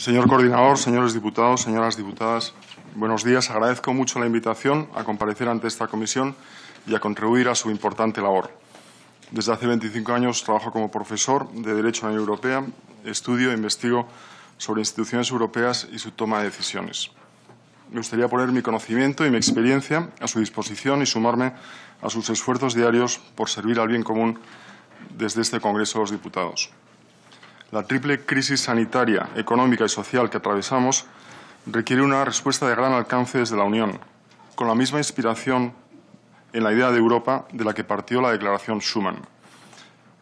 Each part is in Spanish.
Señor coordinador, señores diputados, señoras diputadas, buenos días. Agradezco mucho la invitación a comparecer ante esta comisión y a contribuir a su importante labor. Desde hace 25 años trabajo como profesor de Derecho en la Unión Europea, estudio e investigo sobre instituciones europeas y su toma de decisiones. Me gustaría poner mi conocimiento y mi experiencia a su disposición y sumarme a sus esfuerzos diarios por servir al bien común desde este Congreso de los Diputados. La triple crisis sanitaria, económica y social que atravesamos requiere una respuesta de gran alcance desde la Unión, con la misma inspiración en la idea de Europa de la que partió la Declaración Schuman.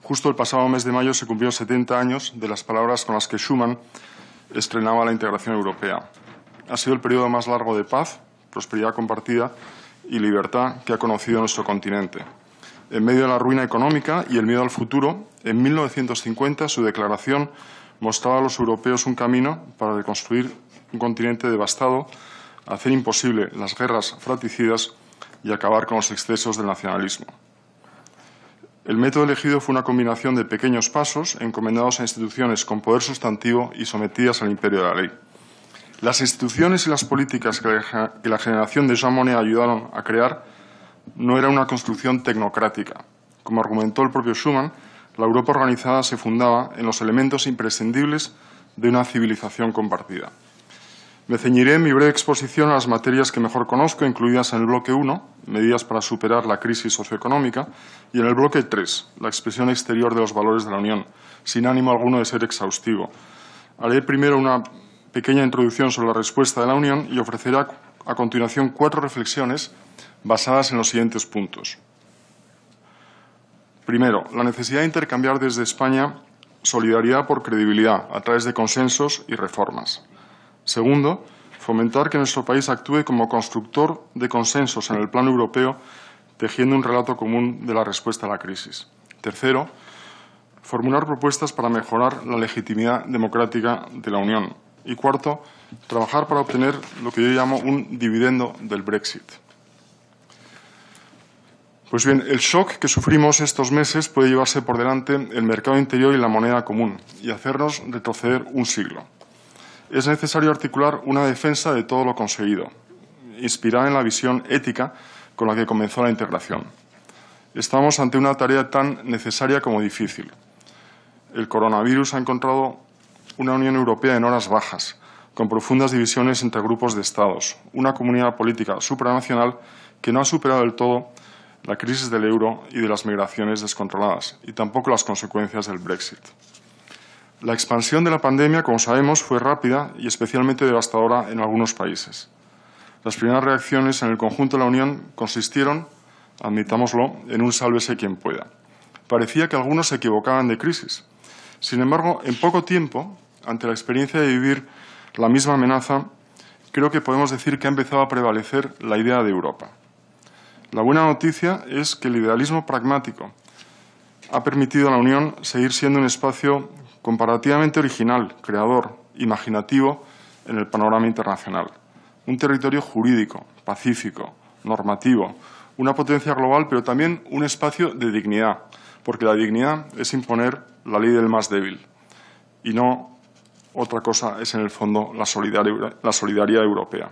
Justo el pasado mes de mayo se cumplieron 70 años de las palabras con las que Schuman estrenaba la integración europea. Ha sido el periodo más largo de paz, prosperidad compartida y libertad que ha conocido nuestro continente en medio de la ruina económica y el miedo al futuro, en 1950 su declaración mostraba a los europeos un camino para reconstruir un continente devastado, hacer imposible las guerras fratricidas y acabar con los excesos del nacionalismo. El método elegido fue una combinación de pequeños pasos encomendados a instituciones con poder sustantivo y sometidas al imperio de la ley. Las instituciones y las políticas que la generación de Jean Monnet ayudaron a crear no era una construcción tecnocrática. Como argumentó el propio Schuman, la Europa organizada se fundaba en los elementos imprescindibles de una civilización compartida. Me ceñiré en mi breve exposición a las materias que mejor conozco, incluidas en el bloque 1, medidas para superar la crisis socioeconómica, y en el bloque 3, la expresión exterior de los valores de la Unión, sin ánimo alguno de ser exhaustivo. Haré primero una pequeña introducción sobre la respuesta de la Unión y ofreceré a continuación cuatro reflexiones basadas en los siguientes puntos. Primero, la necesidad de intercambiar desde España solidaridad por credibilidad a través de consensos y reformas. Segundo, fomentar que nuestro país actúe como constructor de consensos en el plano europeo, tejiendo un relato común de la respuesta a la crisis. Tercero, formular propuestas para mejorar la legitimidad democrática de la Unión. Y cuarto, trabajar para obtener lo que yo llamo un dividendo del Brexit. Pues bien, el shock que sufrimos estos meses puede llevarse por delante el mercado interior y la moneda común y hacernos retroceder un siglo. Es necesario articular una defensa de todo lo conseguido, inspirada en la visión ética con la que comenzó la integración. Estamos ante una tarea tan necesaria como difícil. El coronavirus ha encontrado una Unión Europea en horas bajas, con profundas divisiones entre grupos de Estados, una comunidad política supranacional que no ha superado del todo la crisis del euro y de las migraciones descontroladas, y tampoco las consecuencias del Brexit. La expansión de la pandemia, como sabemos, fue rápida y especialmente devastadora en algunos países. Las primeras reacciones en el conjunto de la Unión consistieron, admitámoslo, en un sálvese quien pueda. Parecía que algunos se equivocaban de crisis. Sin embargo, en poco tiempo, ante la experiencia de vivir la misma amenaza, creo que podemos decir que ha empezado a prevalecer la idea de Europa. La buena noticia es que el idealismo pragmático ha permitido a la Unión seguir siendo un espacio comparativamente original, creador, imaginativo en el panorama internacional. Un territorio jurídico, pacífico, normativo, una potencia global, pero también un espacio de dignidad, porque la dignidad es imponer la ley del más débil y no otra cosa es en el fondo la, la solidaridad europea.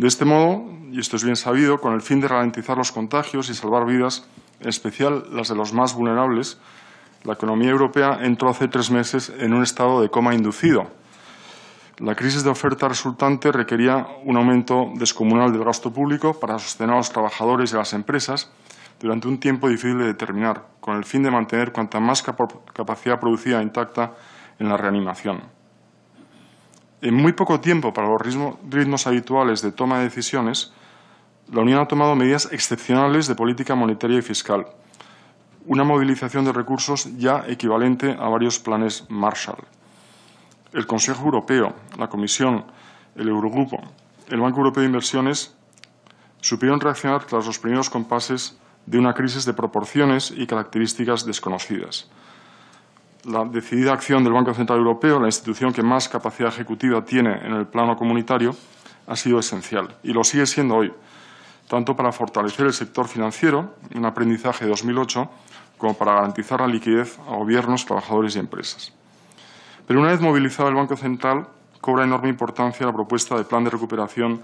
De este modo, y esto es bien sabido, con el fin de ralentizar los contagios y salvar vidas, en especial las de los más vulnerables, la economía europea entró hace tres meses en un estado de coma inducido. La crisis de oferta resultante requería un aumento descomunal del gasto público para sostener a los trabajadores y a las empresas durante un tiempo difícil de determinar, con el fin de mantener cuanta más capacidad producida intacta en la reanimación. En muy poco tiempo, para los ritmos habituales de toma de decisiones, la Unión ha tomado medidas excepcionales de política monetaria y fiscal, una movilización de recursos ya equivalente a varios planes Marshall. El Consejo Europeo, la Comisión, el Eurogrupo, el Banco Europeo de Inversiones supieron reaccionar tras los primeros compases de una crisis de proporciones y características desconocidas la decidida acción del Banco Central Europeo, la institución que más capacidad ejecutiva tiene en el plano comunitario, ha sido esencial y lo sigue siendo hoy, tanto para fortalecer el sector financiero, un aprendizaje de 2008, como para garantizar la liquidez a gobiernos, trabajadores y empresas. Pero una vez movilizado el Banco Central, cobra enorme importancia la propuesta de plan de recuperación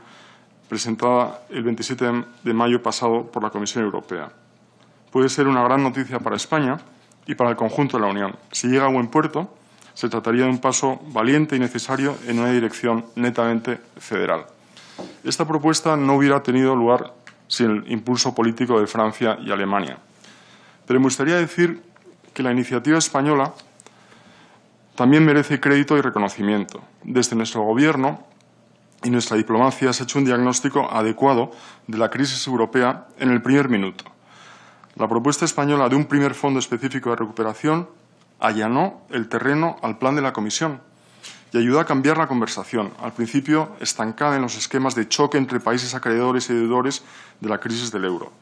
presentada el 27 de mayo pasado por la Comisión Europea. Puede ser una gran noticia para España, y para el conjunto de la Unión. Si llega a buen puerto, se trataría de un paso valiente y necesario en una dirección netamente federal. Esta propuesta no hubiera tenido lugar sin el impulso político de Francia y Alemania. Pero me gustaría decir que la iniciativa española también merece crédito y reconocimiento. Desde nuestro Gobierno y nuestra diplomacia se ha hecho un diagnóstico adecuado de la crisis europea en el primer minuto la propuesta española de un primer fondo específico de recuperación allanó el terreno al plan de la Comisión y ayudó a cambiar la conversación, al principio estancada en los esquemas de choque entre países acreedores y deudores de la crisis del euro.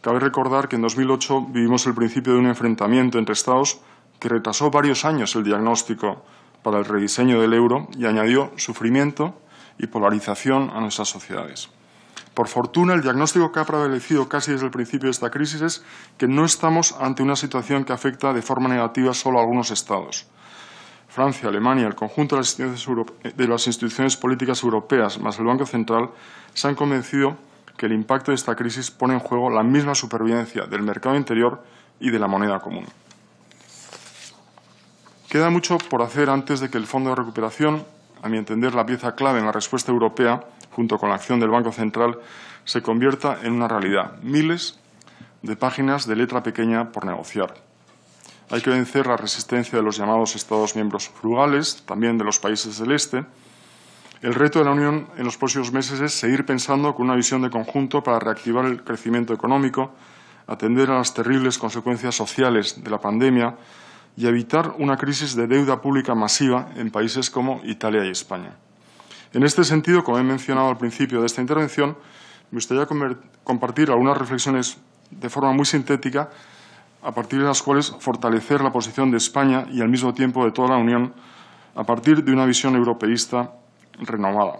Cabe recordar que en 2008 vivimos el principio de un enfrentamiento entre Estados que retrasó varios años el diagnóstico para el rediseño del euro y añadió sufrimiento y polarización a nuestras sociedades. Por fortuna, el diagnóstico que ha prevalecido casi desde el principio de esta crisis es que no estamos ante una situación que afecta de forma negativa solo a algunos Estados. Francia, Alemania, el conjunto de las, de las instituciones políticas europeas, más el Banco Central, se han convencido que el impacto de esta crisis pone en juego la misma supervivencia del mercado interior y de la moneda común. Queda mucho por hacer antes de que el Fondo de Recuperación a mi entender, la pieza clave en la respuesta europea, junto con la acción del Banco Central, se convierta en una realidad. Miles de páginas de letra pequeña por negociar. Hay que vencer la resistencia de los llamados Estados miembros frugales, también de los países del Este. El reto de la Unión en los próximos meses es seguir pensando con una visión de conjunto para reactivar el crecimiento económico, atender a las terribles consecuencias sociales de la pandemia, y evitar una crisis de deuda pública masiva en países como Italia y España. En este sentido, como he mencionado al principio de esta intervención, me gustaría compartir algunas reflexiones de forma muy sintética, a partir de las cuales fortalecer la posición de España y al mismo tiempo de toda la Unión a partir de una visión europeísta renovada.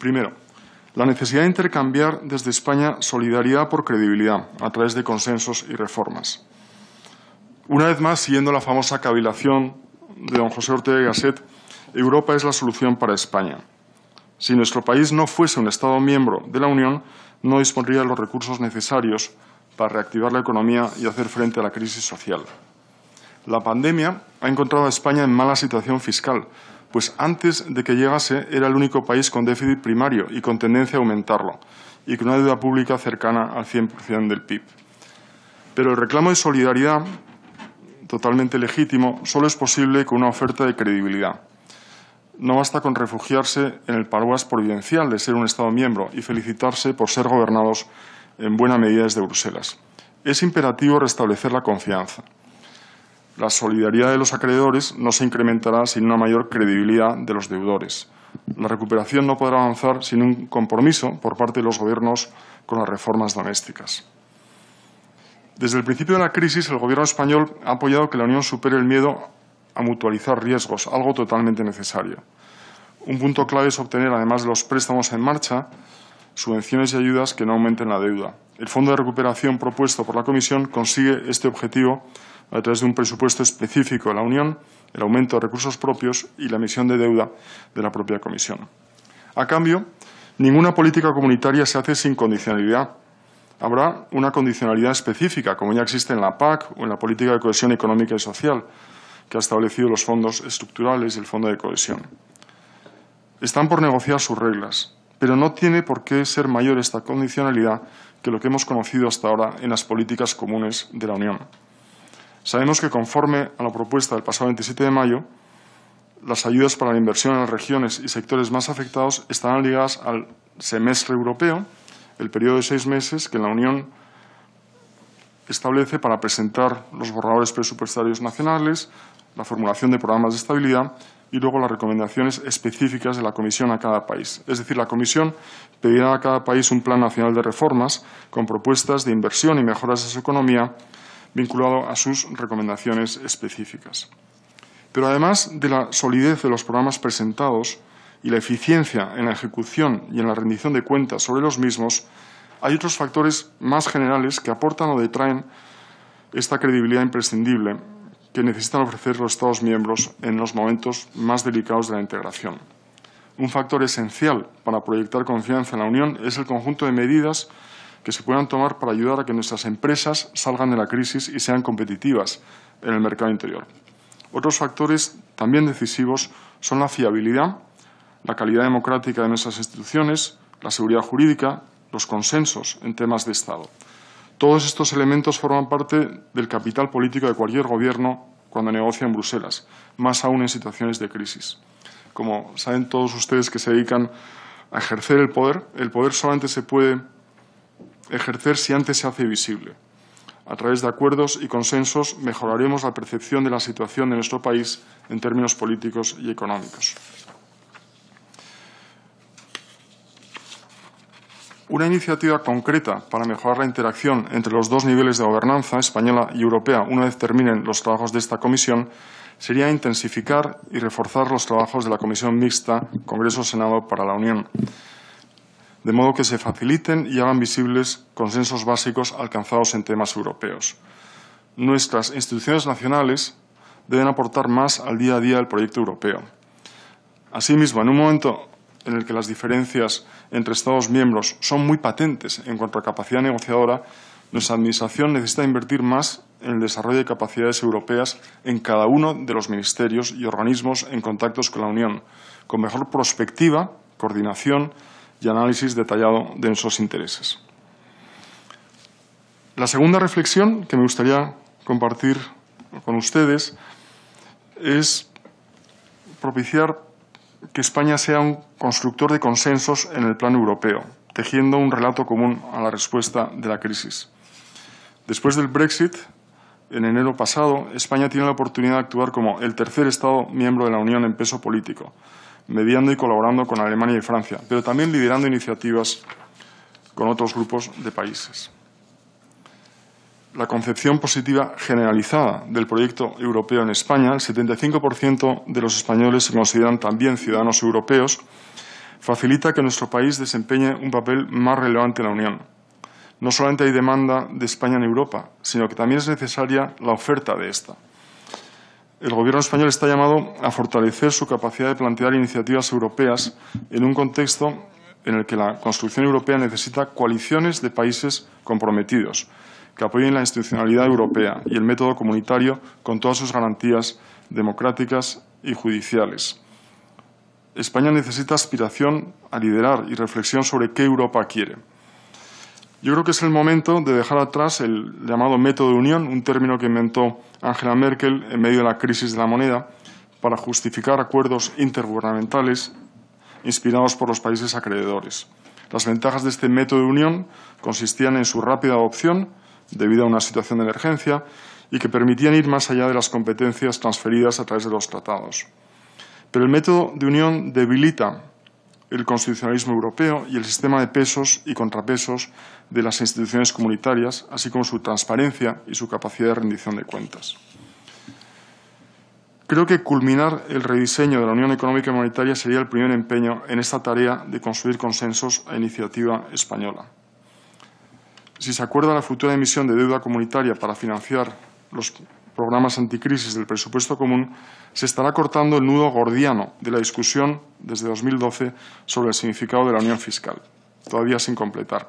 Primero, la necesidad de intercambiar desde España solidaridad por credibilidad a través de consensos y reformas. Una vez más, siguiendo la famosa cavilación de don José Ortega Gasset, Europa es la solución para España. Si nuestro país no fuese un Estado miembro de la Unión, no dispondría de los recursos necesarios para reactivar la economía y hacer frente a la crisis social. La pandemia ha encontrado a España en mala situación fiscal, pues antes de que llegase era el único país con déficit primario y con tendencia a aumentarlo, y con una deuda pública cercana al 100% del PIB. Pero el reclamo de solidaridad totalmente legítimo solo es posible con una oferta de credibilidad. No basta con refugiarse en el paraguas providencial de ser un Estado miembro y felicitarse por ser gobernados en buena medida desde Bruselas. Es imperativo restablecer la confianza. La solidaridad de los acreedores no se incrementará sin una mayor credibilidad de los deudores. La recuperación no podrá avanzar sin un compromiso por parte de los gobiernos con las reformas domésticas. Desde el principio de la crisis, el Gobierno español ha apoyado que la Unión supere el miedo a mutualizar riesgos, algo totalmente necesario. Un punto clave es obtener, además de los préstamos en marcha, subvenciones y ayudas que no aumenten la deuda. El Fondo de Recuperación propuesto por la Comisión consigue este objetivo a través de un presupuesto específico de la Unión, el aumento de recursos propios y la emisión de deuda de la propia Comisión. A cambio, ninguna política comunitaria se hace sin condicionalidad habrá una condicionalidad específica, como ya existe en la PAC o en la Política de Cohesión Económica y Social, que ha establecido los fondos estructurales y el Fondo de Cohesión. Están por negociar sus reglas, pero no tiene por qué ser mayor esta condicionalidad que lo que hemos conocido hasta ahora en las políticas comunes de la Unión. Sabemos que conforme a la propuesta del pasado 27 de mayo, las ayudas para la inversión en las regiones y sectores más afectados estarán ligadas al semestre europeo el periodo de seis meses que la Unión establece para presentar los borradores presupuestarios nacionales, la formulación de programas de estabilidad y luego las recomendaciones específicas de la Comisión a cada país. Es decir, la Comisión pedirá a cada país un plan nacional de reformas con propuestas de inversión y mejoras de su economía vinculado a sus recomendaciones específicas. Pero además de la solidez de los programas presentados, y la eficiencia en la ejecución y en la rendición de cuentas sobre los mismos, hay otros factores más generales que aportan o detraen esta credibilidad imprescindible que necesitan ofrecer los Estados miembros en los momentos más delicados de la integración. Un factor esencial para proyectar confianza en la Unión es el conjunto de medidas que se puedan tomar para ayudar a que nuestras empresas salgan de la crisis y sean competitivas en el mercado interior. Otros factores también decisivos son la fiabilidad la calidad democrática de nuestras instituciones, la seguridad jurídica, los consensos en temas de Estado. Todos estos elementos forman parte del capital político de cualquier gobierno cuando negocia en Bruselas, más aún en situaciones de crisis. Como saben todos ustedes que se dedican a ejercer el poder, el poder solamente se puede ejercer si antes se hace visible. A través de acuerdos y consensos mejoraremos la percepción de la situación de nuestro país en términos políticos y económicos. Una iniciativa concreta para mejorar la interacción entre los dos niveles de gobernanza, española y europea, una vez terminen los trabajos de esta comisión, sería intensificar y reforzar los trabajos de la comisión mixta Congreso-Senado para la Unión, de modo que se faciliten y hagan visibles consensos básicos alcanzados en temas europeos. Nuestras instituciones nacionales deben aportar más al día a día del proyecto europeo. Asimismo, en un momento en el que las diferencias entre Estados miembros son muy patentes en cuanto a capacidad negociadora, nuestra Administración necesita invertir más en el desarrollo de capacidades europeas en cada uno de los ministerios y organismos en contactos con la Unión, con mejor prospectiva, coordinación y análisis detallado de esos intereses. La segunda reflexión que me gustaría compartir con ustedes es propiciar que España sea un constructor de consensos en el plano europeo, tejiendo un relato común a la respuesta de la crisis. Después del Brexit, en enero pasado, España tiene la oportunidad de actuar como el tercer Estado miembro de la Unión en peso político, mediando y colaborando con Alemania y Francia, pero también liderando iniciativas con otros grupos de países la concepción positiva generalizada del proyecto europeo en España. El 75% de los españoles se consideran también ciudadanos europeos. Facilita que nuestro país desempeñe un papel más relevante en la Unión. No solamente hay demanda de España en Europa, sino que también es necesaria la oferta de esta. El Gobierno español está llamado a fortalecer su capacidad de plantear iniciativas europeas en un contexto en el que la construcción europea necesita coaliciones de países comprometidos que apoyen la institucionalidad europea y el método comunitario con todas sus garantías democráticas y judiciales. España necesita aspiración a liderar y reflexión sobre qué Europa quiere. Yo creo que es el momento de dejar atrás el llamado método de unión, un término que inventó Angela Merkel en medio de la crisis de la moneda, para justificar acuerdos intergubernamentales inspirados por los países acreedores. Las ventajas de este método de unión consistían en su rápida adopción, debido a una situación de emergencia y que permitían ir más allá de las competencias transferidas a través de los tratados. Pero el método de unión debilita el constitucionalismo europeo y el sistema de pesos y contrapesos de las instituciones comunitarias, así como su transparencia y su capacidad de rendición de cuentas. Creo que culminar el rediseño de la Unión Económica y Monetaria sería el primer empeño en esta tarea de construir consensos a iniciativa española. Si se acuerda la futura emisión de deuda comunitaria para financiar los programas anticrisis del presupuesto común, se estará cortando el nudo gordiano de la discusión desde 2012 sobre el significado de la unión fiscal, todavía sin completar.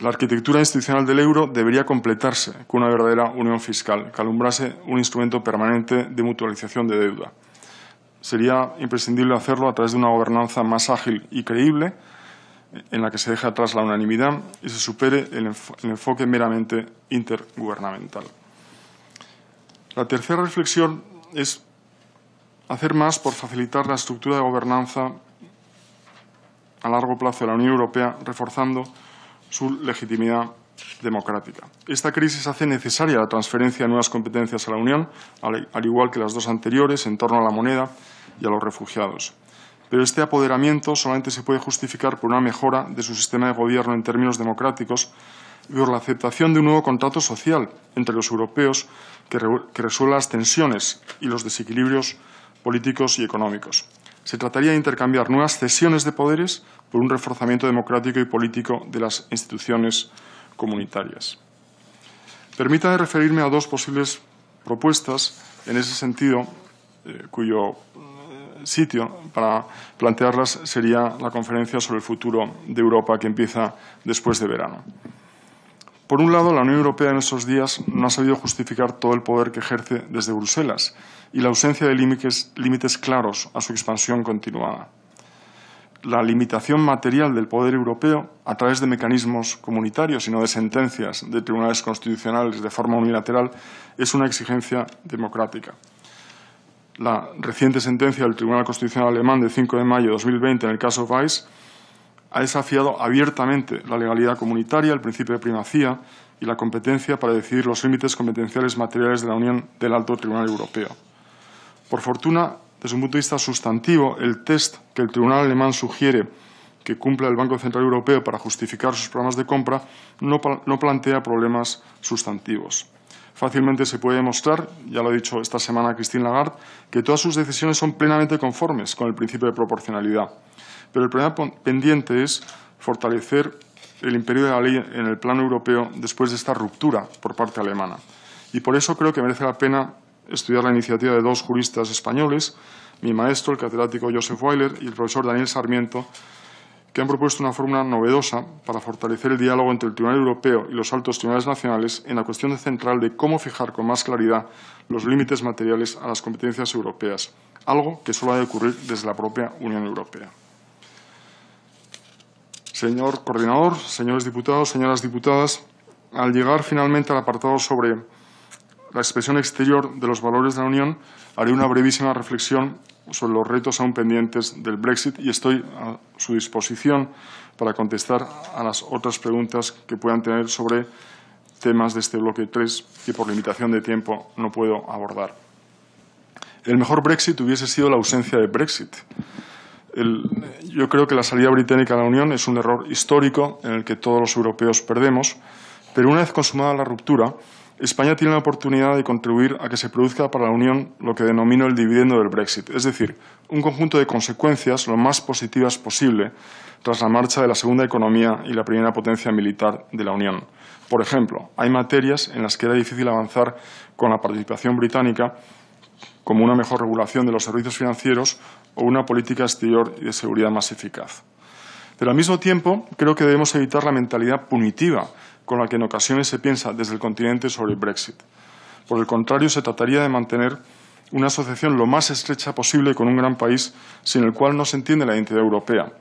La arquitectura institucional del euro debería completarse con una verdadera unión fiscal, que alumbrase un instrumento permanente de mutualización de deuda. Sería imprescindible hacerlo a través de una gobernanza más ágil y creíble, en la que se deja atrás la unanimidad y se supere el, el enfoque meramente intergubernamental. La tercera reflexión es hacer más por facilitar la estructura de gobernanza a largo plazo de la Unión Europea, reforzando su legitimidad democrática. Esta crisis hace necesaria la transferencia de nuevas competencias a la Unión, al igual que las dos anteriores, en torno a la moneda y a los refugiados pero este apoderamiento solamente se puede justificar por una mejora de su sistema de gobierno en términos democráticos y por la aceptación de un nuevo contrato social entre los europeos que, resuelva las tensiones y los desequilibrios políticos y económicos. Se trataría de intercambiar nuevas cesiones de poderes por un reforzamiento democrático y político de las instituciones comunitarias. Permítame referirme a dos posibles propuestas en ese sentido, eh, cuyo sitio para plantearlas sería la conferencia sobre el futuro de Europa que empieza después de verano. Por un lado, la Unión Europea en estos días no ha sabido justificar todo el poder que ejerce desde Bruselas y la ausencia de límites, claros a su expansión continuada. La limitación material del poder europeo a través de mecanismos comunitarios y no de sentencias de tribunales constitucionales de forma unilateral es una exigencia democrática la reciente sentencia del Tribunal Constitucional Alemán de 5 de mayo de 2020 en el caso Weiss ha desafiado abiertamente la legalidad comunitaria, el principio de primacía y la competencia para decidir los límites competenciales materiales de la Unión del Alto Tribunal Europeo. Por fortuna, desde un punto de vista sustantivo, el test que el Tribunal Alemán sugiere que cumpla el Banco Central Europeo para justificar sus programas de compra no, no plantea problemas sustantivos. Fácilmente se puede demostrar, ya lo ha dicho esta semana Christine Lagarde, que todas sus decisiones son plenamente conformes con el principio de proporcionalidad. Pero el problema pendiente es fortalecer el imperio de la ley en el plano europeo después de esta ruptura por parte alemana. Y por eso creo que merece la pena estudiar la iniciativa de dos juristas españoles, mi maestro, el catedrático Josef Weiler, y el profesor Daniel Sarmiento, que han propuesto una fórmula novedosa para fortalecer el diálogo entre el Tribunal Europeo y los altos tribunales nacionales en la cuestión central de cómo fijar con más claridad los límites materiales a las competencias europeas, algo que solo ha de ocurrir desde la propia Unión Europea. Señor coordinador, señores diputados, señoras diputadas, al llegar finalmente al apartado sobre la expresión exterior de los valores de la Unión, haré una brevísima reflexión sobre los retos aún pendientes del Brexit y estoy a su disposición para contestar a las otras preguntas que puedan tener sobre temas de este bloque 3 que por limitación de tiempo no puedo abordar. El mejor Brexit hubiese sido la ausencia de Brexit. yo creo que la salida británica de la Unión es un error histórico en el que todos los europeos perdemos, pero una vez consumada la ruptura, España tiene la oportunidad de contribuir a que se produzca para la Unión lo que denomino el dividendo del Brexit, es decir, un conjunto de consecuencias lo más positivas posible tras la marcha de la segunda economía y la primera potencia militar de la Unión. Por ejemplo, hay materias en las que era difícil avanzar con la participación británica, como una mejor regulación de los servicios financieros o una política exterior y de seguridad más eficaz. Pero al mismo tiempo, creo que debemos evitar la mentalidad punitiva con la que en ocasiones se piensa desde el continente sobre el Brexit. Por el contrario, se trataría de mantener una asociación lo más estrecha posible con un gran país sin el cual no se entiende la identidad europea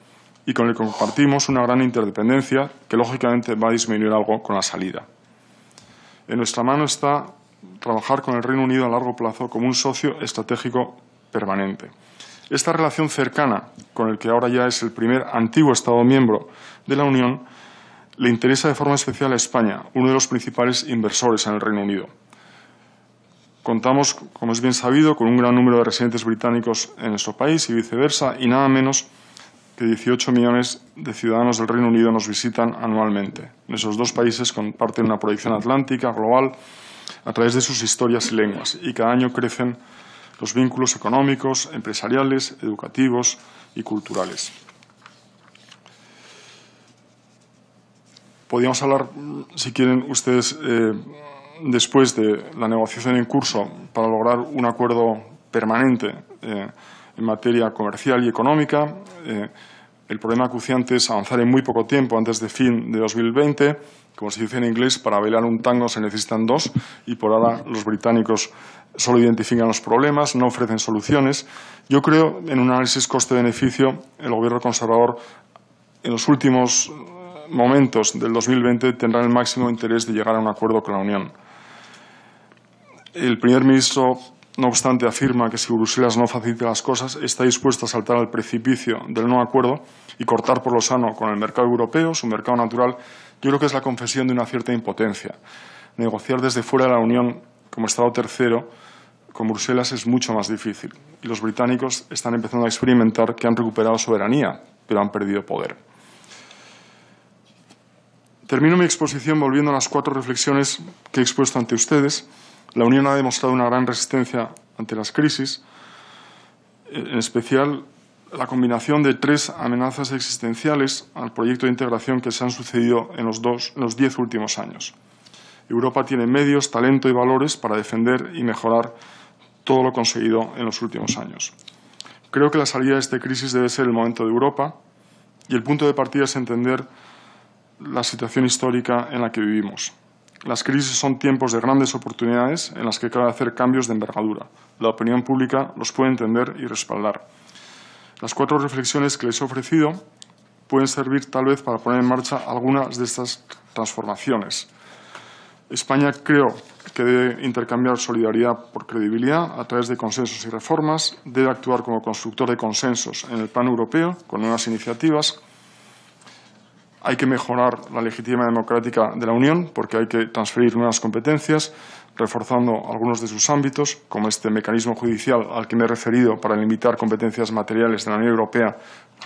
y con el que compartimos una gran interdependencia que lógicamente va a disminuir algo con la salida. En nuestra mano está trabajar con el Reino Unido a largo plazo como un socio estratégico permanente. Esta relación cercana con el que ahora ya es el primer antiguo Estado miembro de la Unión le interesa de forma especial a España, uno de los principales inversores en el Reino Unido. Contamos, como es bien sabido, con un gran número de residentes británicos en nuestro país y viceversa, y nada menos que 18 millones de ciudadanos del Reino Unido nos visitan anualmente. Esos dos países comparten una proyección atlántica, global, a través de sus historias y lenguas, y cada año crecen los vínculos económicos, empresariales, educativos y culturales. Podríamos hablar, si quieren ustedes, eh, después de la negociación en curso para lograr un acuerdo permanente eh, en materia comercial y económica, eh, el problema acuciante es avanzar en muy poco tiempo antes de fin de 2020. Como se dice en inglés, para bailar un tango se necesitan dos y por ahora los británicos solo identifican los problemas, no ofrecen soluciones. Yo creo, en un análisis coste-beneficio, el gobierno conservador en los últimos eh, momentos del 2020 tendrá el máximo interés de llegar a un acuerdo con la Unión. El primer ministro no obstante, afirma que si Bruselas no facilita las cosas, está dispuesta a saltar al precipicio del no acuerdo y cortar por lo sano con el mercado europeo, su mercado natural. Yo creo que es la confesión de una cierta impotencia. Negociar desde fuera de la Unión como Estado tercero con Bruselas es mucho más difícil. Y los británicos están empezando a experimentar que han recuperado soberanía, pero han perdido poder. Termino mi exposición volviendo a las cuatro reflexiones que he expuesto ante ustedes. La Unión ha demostrado una gran resistencia ante las crisis, en especial la combinación de tres amenazas existenciales al proyecto de integración que se han sucedido en los, los diez últimos años. Europa tiene medios, talento y valores para defender y mejorar todo lo conseguido en los últimos años. Creo que la salida de esta crisis debe ser el momento de Europa y el punto de partida es entender la situación histórica en la que vivimos. Las crisis son tiempos de grandes oportunidades en las que cabe hacer cambios de envergadura. La opinión pública los puede entender y respaldar. Las cuatro reflexiones que les he ofrecido pueden servir tal vez para poner en marcha algunas de estas transformaciones. España creo que debe intercambiar solidaridad por credibilidad a través de consensos y reformas, debe actuar como constructor de consensos en el plano europeo con nuevas iniciativas hay que mejorar la legitimidad democrática de la Unión porque hay que transferir nuevas competencias, reforzando algunos de sus ámbitos, como este mecanismo judicial al que me he referido para limitar competencias materiales de la Unión Europea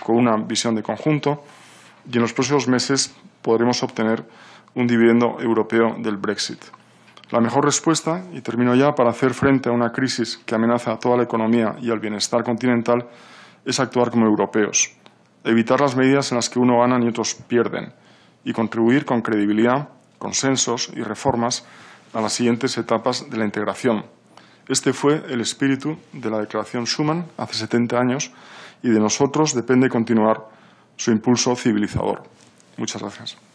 con una visión de conjunto. Y en los próximos meses podremos obtener un dividendo europeo del Brexit. La mejor respuesta, y termino ya, para hacer frente a una crisis que amenaza a toda la economía y al bienestar continental es actuar como europeos evitar las medidas en las que uno gana y otros pierden, y contribuir con credibilidad, consensos y reformas a las siguientes etapas de la integración. Este fue el espíritu de la Declaración Schuman hace 70 años y de nosotros depende continuar su impulso civilizador. Muchas gracias.